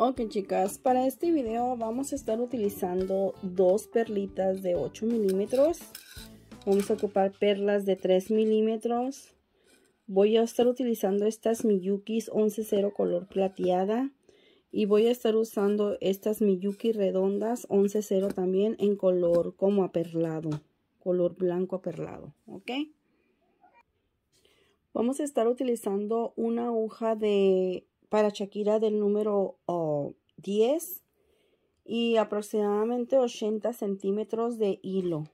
Ok chicas, para este video vamos a estar utilizando dos perlitas de 8 milímetros. Vamos a ocupar perlas de 3 milímetros. Voy a estar utilizando estas Miyukis 11.0 color plateada. Y voy a estar usando estas Miyuki redondas 11.0 también en color como aperlado. Color blanco aperlado, ok. Vamos a estar utilizando una aguja de para Shakira del número 10 y aproximadamente 80 centímetros de hilo.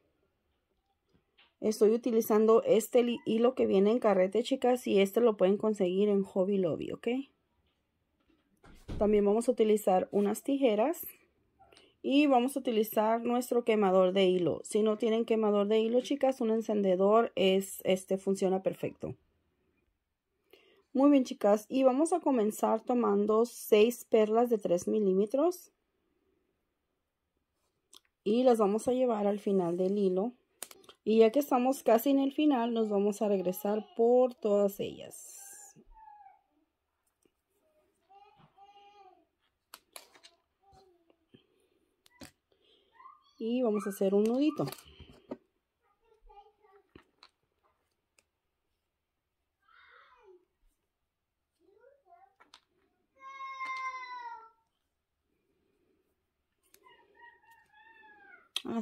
Estoy utilizando este hilo que viene en carrete, chicas, y este lo pueden conseguir en Hobby Lobby, ¿ok? También vamos a utilizar unas tijeras y vamos a utilizar nuestro quemador de hilo. Si no tienen quemador de hilo, chicas, un encendedor es, este funciona perfecto. Muy bien, chicas. Y vamos a comenzar tomando seis perlas de 3 milímetros. Y las vamos a llevar al final del hilo. Y ya que estamos casi en el final, nos vamos a regresar por todas ellas. Y vamos a hacer un nudito.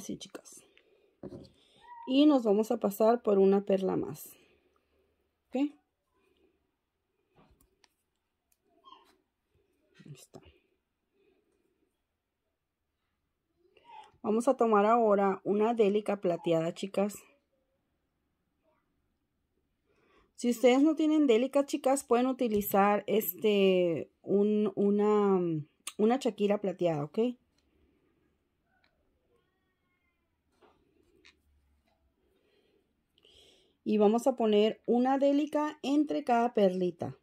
así chicas y nos vamos a pasar por una perla más vamos a tomar ahora una délica plateada chicas si ustedes no tienen délica chicas pueden utilizar este un, una una chaquira plateada ok y vamos a poner una délica entre cada perlita.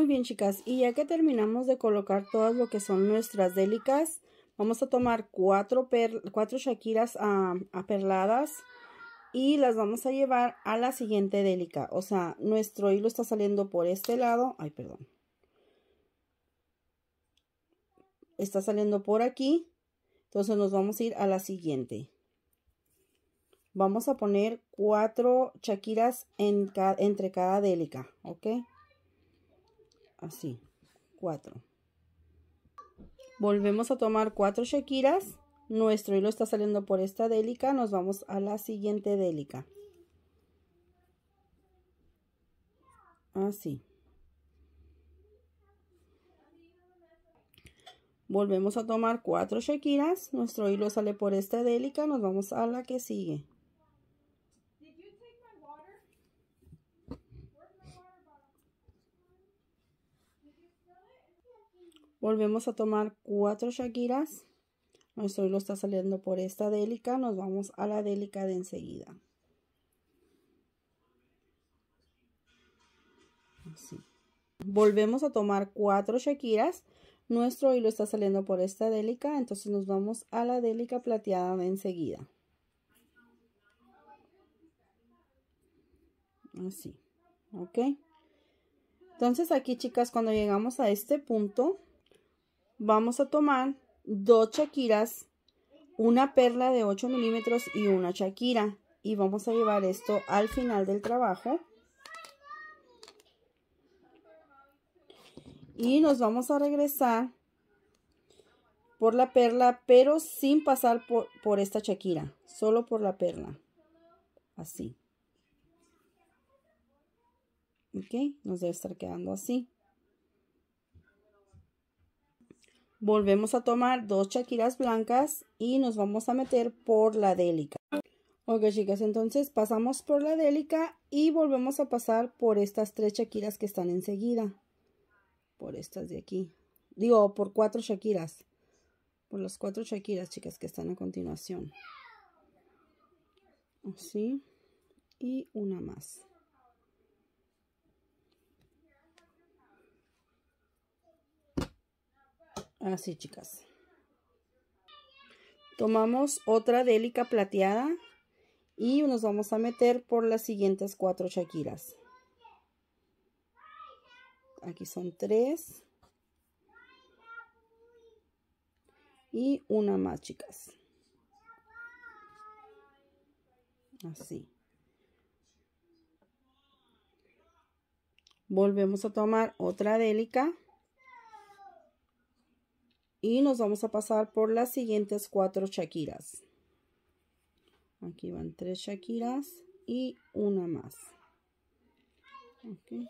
Muy bien chicas, y ya que terminamos de colocar todas lo que son nuestras délicas, vamos a tomar cuatro, per, cuatro shakiras ah, perladas y las vamos a llevar a la siguiente délica. O sea, nuestro hilo está saliendo por este lado, ay perdón, está saliendo por aquí, entonces nos vamos a ir a la siguiente. Vamos a poner cuatro chaquiras en entre cada délica, ¿ok? así, cuatro. Volvemos a tomar cuatro shakiras. Nuestro hilo está saliendo por esta délica, nos vamos a la siguiente délica. Así. Volvemos a tomar cuatro shakiras, nuestro hilo sale por esta délica, nos vamos a la que sigue. Volvemos a tomar cuatro Shakiras. Nuestro hilo está saliendo por esta délica. Nos vamos a la délica de enseguida. Así. Volvemos a tomar cuatro Shakiras. Nuestro hilo está saliendo por esta délica, entonces nos vamos a la délica plateada de enseguida. Así, ¿ok? Entonces aquí chicas, cuando llegamos a este punto, vamos a tomar dos chaquiras, una perla de 8 milímetros y una chaquira. Y vamos a llevar esto al final del trabajo. Y nos vamos a regresar por la perla, pero sin pasar por, esta chaquira, solo por la perla. Así. Ok, nos debe estar quedando así. Volvemos a tomar dos chaquiras blancas y nos vamos a meter por la délica. Ok chicas, entonces pasamos por la délica y volvemos a pasar por estas tres chaquiras que están enseguida. Por estas de aquí. Digo, por cuatro chaquiras. Por las cuatro chaquiras, chicas, que están a continuación. Así. Y una más. Así, chicas. Tomamos otra délica plateada y nos vamos a meter por las siguientes cuatro shakiras. Aquí son tres. Y una más, chicas. Así. Volvemos a tomar otra délica y nos vamos a pasar por las siguientes cuatro shakiras aquí van tres shakiras y una más así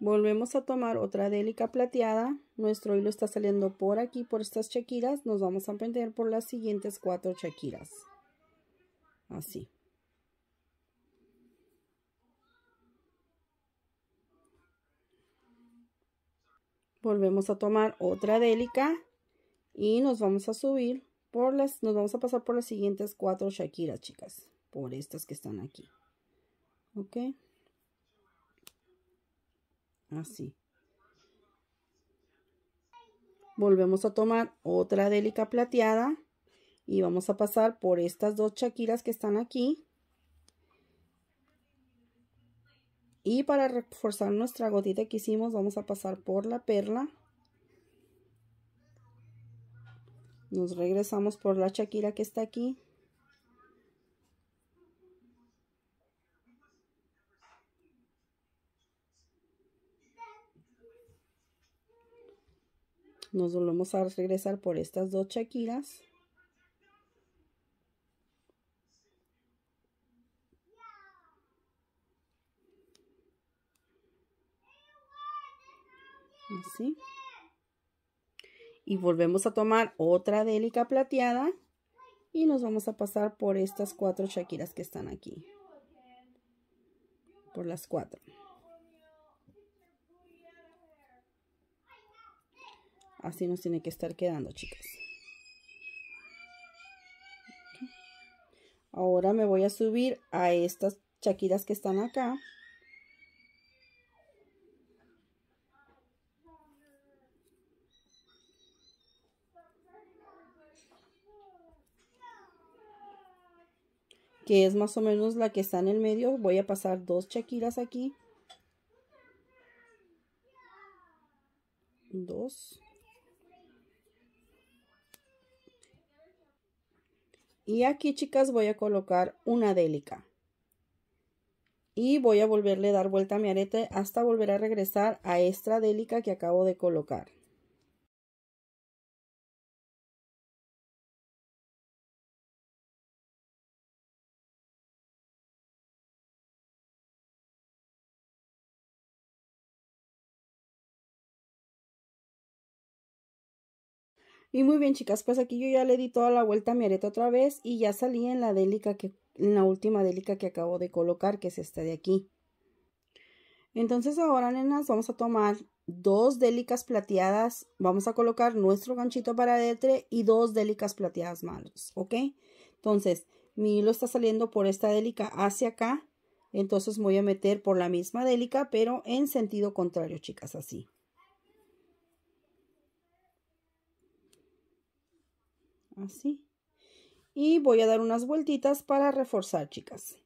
Volvemos a tomar otra délica plateada. Nuestro hilo está saliendo por aquí, por estas chaquiras. Nos vamos a emprender por las siguientes cuatro chaquiras. Así. volvemos a tomar otra délica y nos vamos a subir por las, nos vamos a pasar por las siguientes cuatro shakiras, chicas, por estas que están aquí, ok, así. Volvemos a tomar otra délica plateada y vamos a pasar por estas dos shakiras que están aquí Y para reforzar nuestra gotita que hicimos, vamos a pasar por la perla. Nos regresamos por la chaquira que está aquí. Nos volvemos a regresar por estas dos chaquiras. Y volvemos a tomar otra délica plateada. Y nos vamos a pasar por estas cuatro chaquiras que están aquí. Por las cuatro. Así nos tiene que estar quedando, chicas. Ahora me voy a subir a estas chaquiras que están acá. que es más o menos la que está en el medio. Voy a pasar dos chaquiras aquí. Dos. Y aquí, chicas, voy a colocar una délica. Y voy a volverle a dar vuelta a mi arete hasta volver a regresar a esta délica que acabo de colocar. Y muy bien, chicas, pues aquí yo ya le di toda la vuelta a mi areta otra vez y ya salí en la délica, que, en la última délica que acabo de colocar, que es esta de aquí. Entonces ahora, nenas, vamos a tomar dos délicas plateadas, vamos a colocar nuestro ganchito para adentro y dos délicas plateadas más, ¿ok? Entonces, mi hilo está saliendo por esta délica hacia acá, entonces voy a meter por la misma délica, pero en sentido contrario, chicas, así. así y voy a dar unas vueltitas para reforzar chicas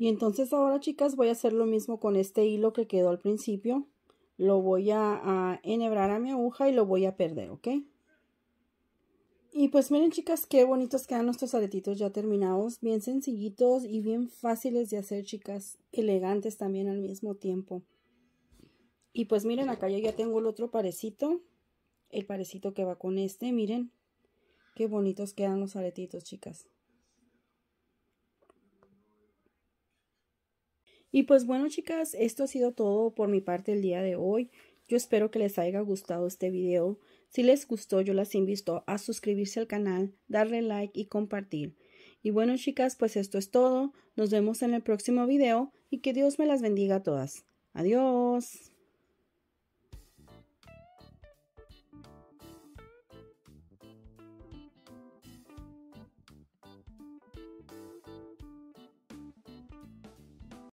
Y entonces ahora chicas voy a hacer lo mismo con este hilo que quedó al principio. Lo voy a, enhebrar a mi aguja y lo voy a perder, ¿ok? Y pues miren chicas qué bonitos quedan nuestros aretitos ya terminados, bien sencillitos y bien fáciles de hacer chicas, elegantes también al mismo tiempo. Y pues miren acá yo ya tengo el otro parecito, el parecito que va con este, miren qué bonitos quedan los aretitos chicas. Y pues bueno, chicas, esto ha sido todo por mi parte el día de hoy. Yo espero que les haya gustado este video. Si les gustó, yo las invito a suscribirse al canal, darle like y compartir. Y bueno, chicas, pues esto es todo. Nos vemos en el próximo video y que Dios me las bendiga a todas. Adiós.